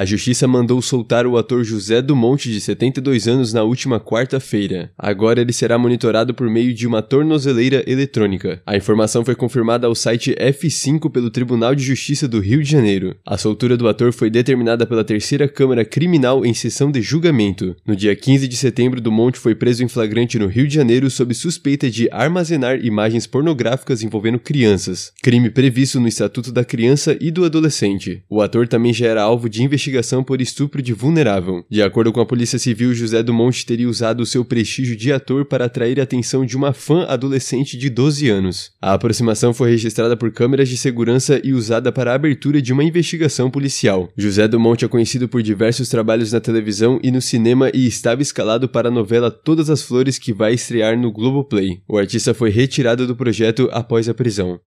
A justiça mandou soltar o ator José Monte de 72 anos, na última quarta-feira. Agora ele será monitorado por meio de uma tornozeleira eletrônica. A informação foi confirmada ao site F5 pelo Tribunal de Justiça do Rio de Janeiro. A soltura do ator foi determinada pela Terceira Câmara Criminal em sessão de julgamento. No dia 15 de setembro, Monte foi preso em flagrante no Rio de Janeiro sob suspeita de armazenar imagens pornográficas envolvendo crianças, crime previsto no Estatuto da Criança e do Adolescente. O ator também já era alvo de investigação investigação por estupro de vulnerável. De acordo com a Polícia Civil, José Dumont teria usado seu prestígio de ator para atrair a atenção de uma fã adolescente de 12 anos. A aproximação foi registrada por câmeras de segurança e usada para a abertura de uma investigação policial. José Dumont é conhecido por diversos trabalhos na televisão e no cinema e estava escalado para a novela Todas as Flores que vai estrear no Globoplay. O artista foi retirado do projeto após a prisão.